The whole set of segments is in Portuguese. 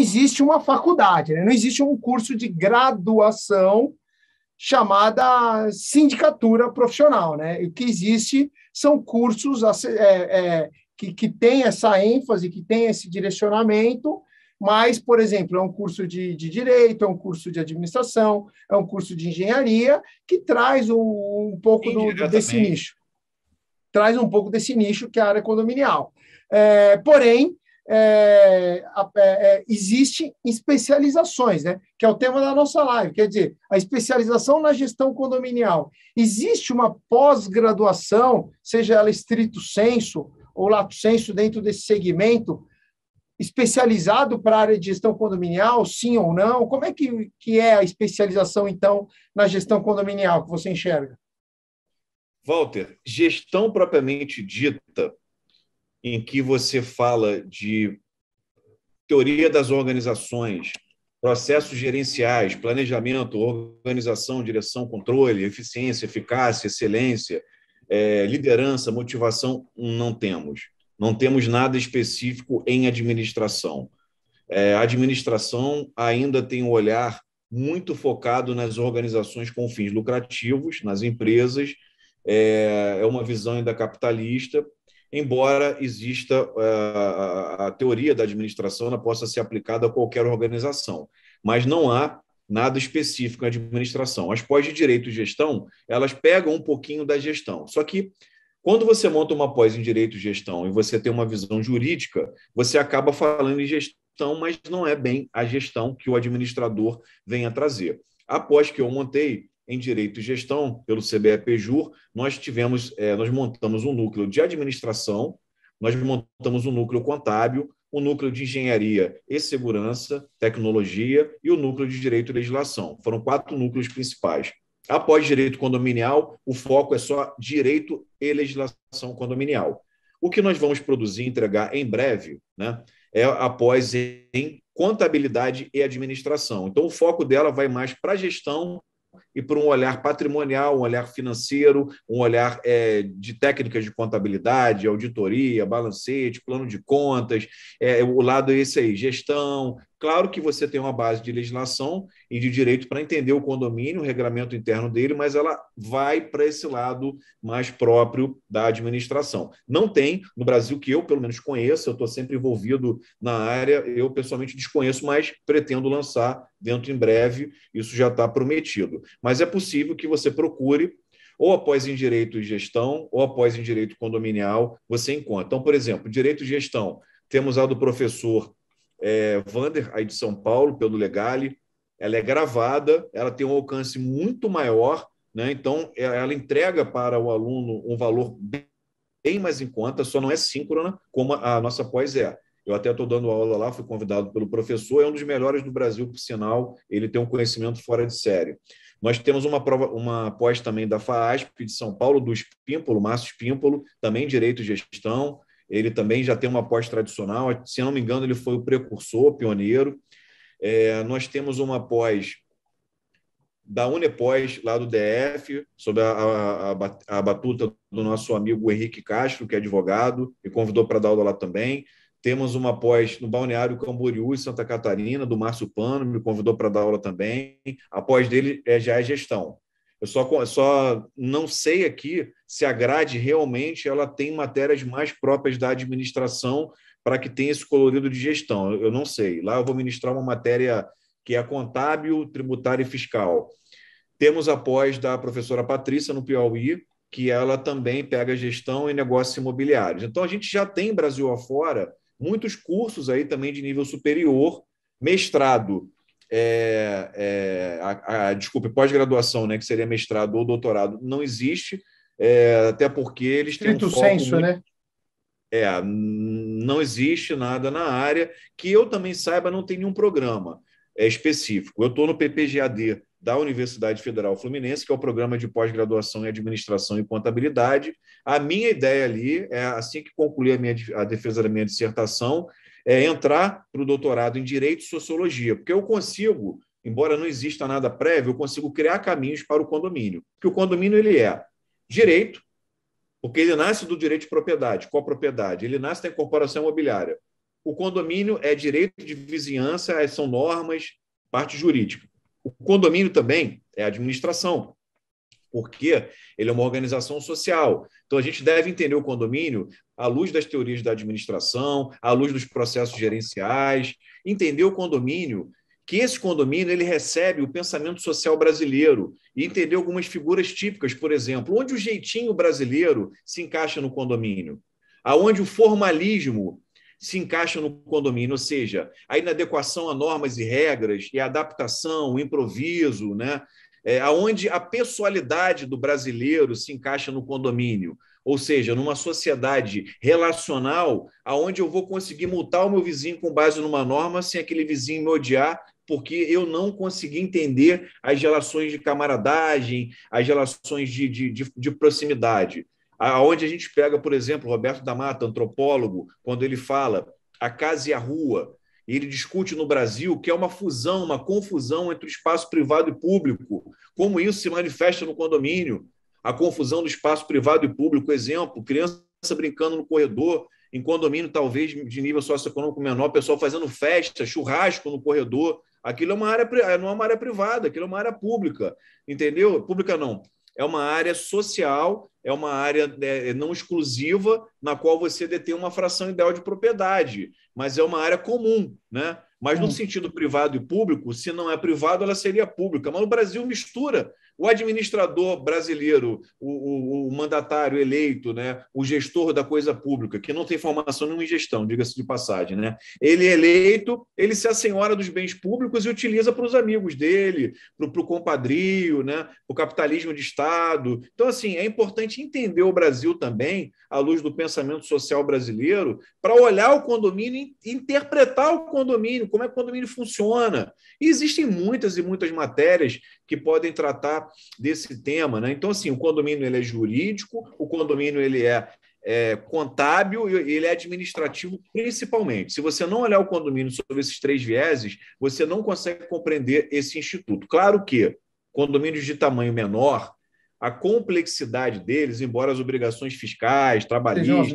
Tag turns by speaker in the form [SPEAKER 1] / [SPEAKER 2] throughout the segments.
[SPEAKER 1] existe uma faculdade, né? não existe um curso de graduação chamada sindicatura profissional. Né? O que existe são cursos é, é, que, que têm essa ênfase, que têm esse direcionamento, mas, por exemplo, é um curso de, de, direito, é um curso de administração, é um curso de engenharia, que traz um, um pouco do, desse nicho. Traz um pouco desse nicho que é a área condominial. É, porém, é, é, é, existe especializações, né? que é o tema da nossa live, quer dizer, a especialização na gestão condominial. Existe uma pós-graduação, seja ela estrito senso ou lato senso dentro desse segmento, especializado para a área de gestão condominial, sim ou não? Como é que, que é a especialização, então, na gestão condominial que você enxerga? Walter, gestão propriamente dita, em que você fala de teoria das organizações, processos gerenciais, planejamento, organização, direção, controle, eficiência, eficácia, excelência, é, liderança, motivação, não temos. Não temos nada específico em administração. É, a administração ainda tem um olhar muito focado nas organizações com fins lucrativos, nas empresas, é, é uma visão ainda capitalista embora exista eh, a, a teoria da administração, ela possa ser aplicada a qualquer organização, mas não há nada específico na administração. As pós de direito e gestão, elas pegam um pouquinho da gestão. Só que quando você monta uma pós em direito e gestão e você tem uma visão jurídica, você acaba falando em gestão, mas não é bem a gestão que o administrador vem a trazer. A pós que eu montei, em Direito e Gestão, pelo CBEPJUR, nós tivemos, é, nós montamos um núcleo de administração, nós montamos um núcleo contábil, um núcleo de engenharia e segurança, tecnologia e o núcleo de direito e legislação. Foram quatro núcleos principais. Após direito condominial, o foco é só direito e legislação condominial. O que nós vamos produzir e entregar em breve né, é após em contabilidade e administração. Então, o foco dela vai mais para a gestão e para um olhar patrimonial, um olhar financeiro, um olhar é, de técnicas de contabilidade, auditoria, balancete, plano de contas, é, o lado é esse aí, gestão, Claro que você tem uma base de legislação e de direito para entender o condomínio, o regulamento interno dele, mas ela vai para esse lado mais próprio da administração. Não tem, no Brasil, que eu pelo menos conheço, eu estou sempre envolvido na área, eu pessoalmente desconheço, mas pretendo lançar dentro em breve, isso já está prometido. Mas é possível que você procure ou após em direito e gestão, ou após em direito condominial, você encontra. Então, por exemplo, direito de gestão, temos a do professor é, Vander, aí de São Paulo, pelo Legale. Ela é gravada, ela tem um alcance muito maior, né? então é, ela entrega para o aluno um valor bem mais em conta, só não é síncrona como a nossa pós é. Eu até estou dando aula lá, fui convidado pelo professor, é um dos melhores do Brasil, por sinal, ele tem um conhecimento fora de série. Nós temos uma prova, uma pós também da FAASP de São Paulo, do Espímpolo, Márcio Espímpolo, também direito e gestão ele também já tem uma pós tradicional, se não me engano, ele foi o precursor, pioneiro. É, nós temos uma pós da Unepós, lá do DF, sob a, a, a, a batuta do nosso amigo Henrique Castro, que é advogado, e convidou para dar aula lá também. Temos uma pós no Balneário Camboriú, em Santa Catarina, do Márcio Pano, me convidou para dar aula também. A pós dele é, já é gestão. Eu só, só não sei aqui se a grade realmente ela tem matérias mais próprias da administração para que tenha esse colorido de gestão. Eu não sei. Lá eu vou ministrar uma matéria que é contábil, tributária e fiscal. Temos a pós da professora Patrícia no Piauí, que ela também pega gestão e negócios imobiliários. Então a gente já tem Brasil afora muitos cursos aí também de nível superior, mestrado é, é, a, a, pós-graduação, né, que seria mestrado ou doutorado, não existe, é, até porque eles têm Escrito um foco senso, muito... né? É, não existe nada na área que eu também saiba, não tem nenhum programa é, específico. Eu estou no PPGAD da Universidade Federal Fluminense, que é o programa de pós-graduação em administração e contabilidade. A minha ideia ali é assim que concluir a, minha, a defesa da minha dissertação, é entrar para o doutorado em Direito e Sociologia, porque eu consigo, embora não exista nada prévio, eu consigo criar caminhos para o condomínio. Porque o condomínio ele é direito, porque ele nasce do direito de propriedade, propriedade ele nasce da incorporação imobiliária. O condomínio é direito de vizinhança, é, são normas, parte jurídica. O condomínio também é administração, porque ele é uma organização social. Então a gente deve entender o condomínio à luz das teorias da administração, à luz dos processos gerenciais, entender o condomínio que esse condomínio ele recebe o pensamento social brasileiro e entender algumas figuras típicas, por exemplo, onde o jeitinho brasileiro se encaixa no condomínio, aonde o formalismo se encaixa no condomínio, ou seja, a inadequação a normas e regras e a adaptação, o improviso, né? É, aonde a pessoalidade do brasileiro se encaixa no condomínio, ou seja, numa sociedade relacional, aonde eu vou conseguir multar o meu vizinho com base numa norma sem aquele vizinho me odiar, porque eu não consegui entender as relações de camaradagem, as relações de, de, de, de proximidade. Aonde a gente pega, por exemplo, Roberto da Mata, antropólogo, quando ele fala a casa e a rua, ele discute no Brasil que é uma fusão, uma confusão entre o espaço privado e público, como isso se manifesta no condomínio, a confusão do espaço privado e público, exemplo, criança brincando no corredor, em condomínio talvez de nível socioeconômico menor, pessoal fazendo festa, churrasco no corredor, aquilo é uma área não é uma área privada, aquilo é uma área pública, entendeu? Pública não, é uma área social, é uma área né, não exclusiva na qual você detém uma fração ideal de propriedade, mas é uma área comum, né? Mas no hum. sentido privado e público, se não é privado, ela seria pública. Mas o Brasil mistura o administrador brasileiro, o, o, o mandatário eleito, né, o gestor da coisa pública, que não tem formação nenhuma em gestão, diga-se de passagem, né, ele é eleito, ele se assenhora dos bens públicos e utiliza para os amigos dele, para o compadrio, né, o capitalismo de Estado. Então, assim, é importante entender o Brasil também, à luz do pensamento social brasileiro, para olhar o condomínio e interpretar o condomínio, como é que o condomínio funciona. E existem muitas e muitas matérias que podem tratar desse tema. Né? Então, assim, o condomínio ele é jurídico, o condomínio ele é, é contábil e ele é administrativo principalmente. Se você não olhar o condomínio sobre esses três vieses, você não consegue compreender esse instituto. Claro que condomínios de tamanho menor, a complexidade deles, embora as obrigações fiscais, trabalhistas,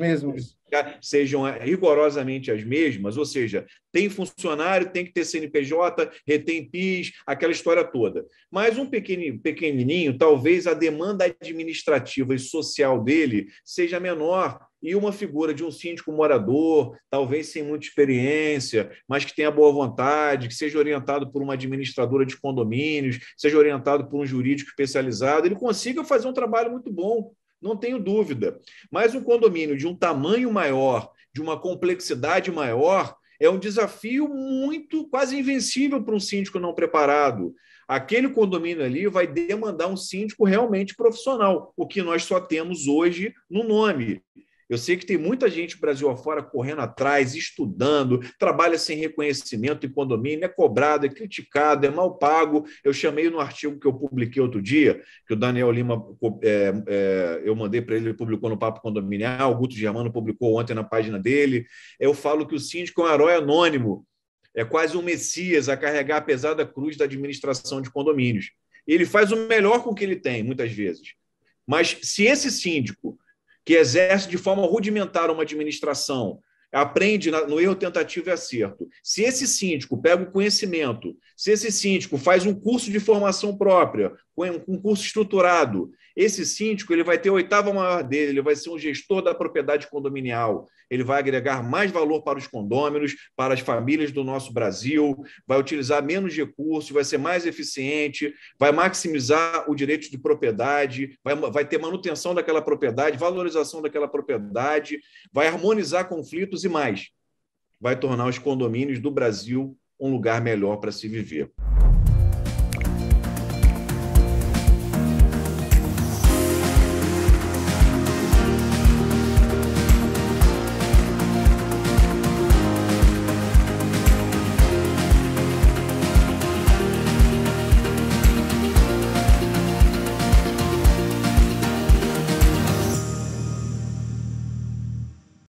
[SPEAKER 1] Tá? sejam eh, rigorosamente as mesmas, ou seja, tem funcionário, tem que ter CNPJ, retém PIS, aquela história toda. Mas um pequenininho, pequenininho, talvez a demanda administrativa e social dele seja menor e uma figura de um síndico morador, talvez sem muita experiência, mas que tenha boa vontade, que seja orientado por uma administradora de condomínios, seja orientado por um jurídico especializado, ele consiga fazer um trabalho muito bom. Não tenho dúvida. Mas um condomínio de um tamanho maior, de uma complexidade maior, é um desafio muito, quase invencível para um síndico não preparado. Aquele condomínio ali vai demandar um síndico realmente profissional, o que nós só temos hoje no nome. Eu sei que tem muita gente Brasil afora correndo atrás, estudando, trabalha sem reconhecimento em condomínio, é cobrado, é criticado, é mal pago. Eu chamei no artigo que eu publiquei outro dia, que o Daniel Lima, é, é, eu mandei para ele, ele publicou no Papo Condominial, o Guto Germano publicou ontem na página dele. Eu falo que o síndico é um herói anônimo, é quase um messias a carregar a pesada cruz da administração de condomínios. Ele faz o melhor com o que ele tem, muitas vezes. Mas se esse síndico que exerce de forma rudimentar uma administração, aprende no erro, tentativa e acerto. Se esse síndico pega o conhecimento, se esse síndico faz um curso de formação própria, com um concurso estruturado. Esse síndico ele vai ter a oitava maior dele, ele vai ser um gestor da propriedade condominial, ele vai agregar mais valor para os condôminos, para as famílias do nosso Brasil, vai utilizar menos recursos, vai ser mais eficiente, vai maximizar o direito de propriedade, vai, vai ter manutenção daquela propriedade, valorização daquela propriedade, vai harmonizar conflitos e mais. Vai tornar os condomínios do Brasil um lugar melhor para se viver.